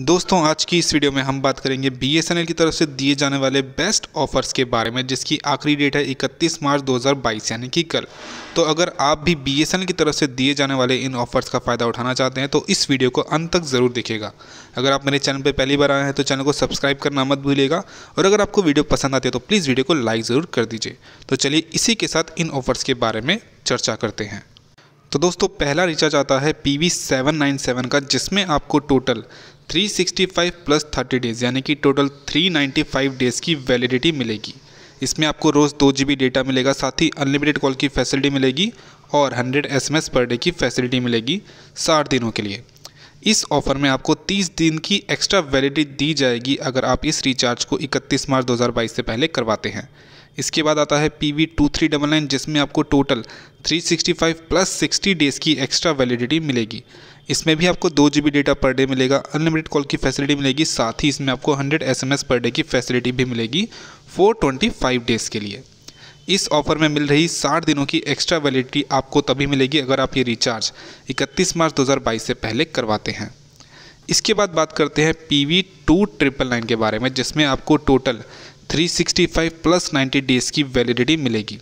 दोस्तों आज की इस वीडियो में हम बात करेंगे बीएसएनएल की तरफ से दिए जाने वाले बेस्ट ऑफर्स के बारे में जिसकी आखिरी डेट है 31 मार्च 2022 यानी कि कल तो अगर आप भी बीएसएनएल की तरफ से दिए जाने वाले इन ऑफर्स का फ़ायदा उठाना चाहते हैं तो इस वीडियो को अंत तक ज़रूर देखेगा अगर आप मेरे चैनल पर पहली बार आए हैं तो चैनल को सब्सक्राइब करना मत भूलिएगा और अगर आपको वीडियो पसंद आती है तो प्लीज़ वीडियो को लाइक ज़रूर कर दीजिए तो चलिए इसी के साथ इन ऑफर्स के बारे में चर्चा करते हैं तो दोस्तों पहला रिचार्ज आता है P V seven nine seven का जिसमें आपको टोटल 365 प्लस 30 डेज़ यानी कि टोटल 395 डेज़ की वैलिडिटी मिलेगी इसमें आपको रोज़ दो जी डेटा मिलेगा साथ ही अनलिमिटेड कॉल की फैसिलिटी मिलेगी और 100 एस पर डे की फैसिलिटी मिलेगी साठ दिनों के लिए इस ऑफ़र में आपको 30 दिन की एक्स्ट्रा वैलिडिटी दी जाएगी अगर आप इस रिचार्ज को 31 मार्च 2022 से पहले करवाते हैं इसके बाद आता है P V two three double nine जिसमें आपको total five plus sixty days की एक्स्ट्रा वैलिडिटी मिलेगी इसमें भी आपको दो जी डेटा पर डे मिलेगा अनलिमिटेड कॉल की फैसिलिटी मिलेगी साथ ही इसमें आपको हंड्रेड एस पर डे की फैसिलिटी भी मिलेगी फोर ट्वेंटी फाइव डेज़ के लिए इस ऑफर में मिल रही 60 दिनों की एक्स्ट्रा वैलिडिटी आपको तभी मिलेगी अगर आप ये रिचार्ज 31 मार्च 2022 से पहले करवाते हैं इसके बाद बात करते हैं P V two triple nine के बारे में जिसमें आपको टोटल 365 प्लस 90 डेज़ की वैलिडिटी मिलेगी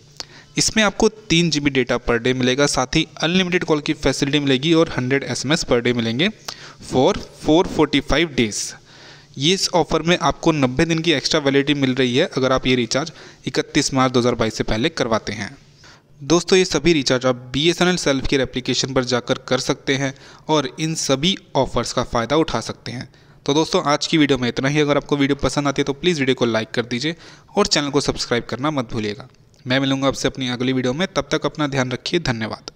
इसमें आपको तीन जी डेटा पर डे मिलेगा साथ ही अनलिमिटेड कॉल की फैसिलिटी मिलेगी और हंड्रेड एस पर डे मिलेंगे for four forty five days ये इस ऑफ़र में आपको 90 दिन की एक्स्ट्रा वैलिडिटी मिल रही है अगर आप ये रिचार्ज 31 मार्च 2022 से पहले करवाते हैं दोस्तों ये सभी रिचार्ज आप B S N L self care application पर जाकर कर सकते हैं और इन सभी ऑफ़र्स का फ़ायदा उठा सकते हैं तो दोस्तों आज की वीडियो में इतना ही अगर आपको वीडियो पसंद आती है तो प्लीज़ वीडियो को लाइक कर दीजिए और चैनल को सब्सक्राइब करना मत भूलिएगा मैं मिलूंगा आपसे अपनी अगली वीडियो में तब तक अपना ध्यान रखिए धन्यवाद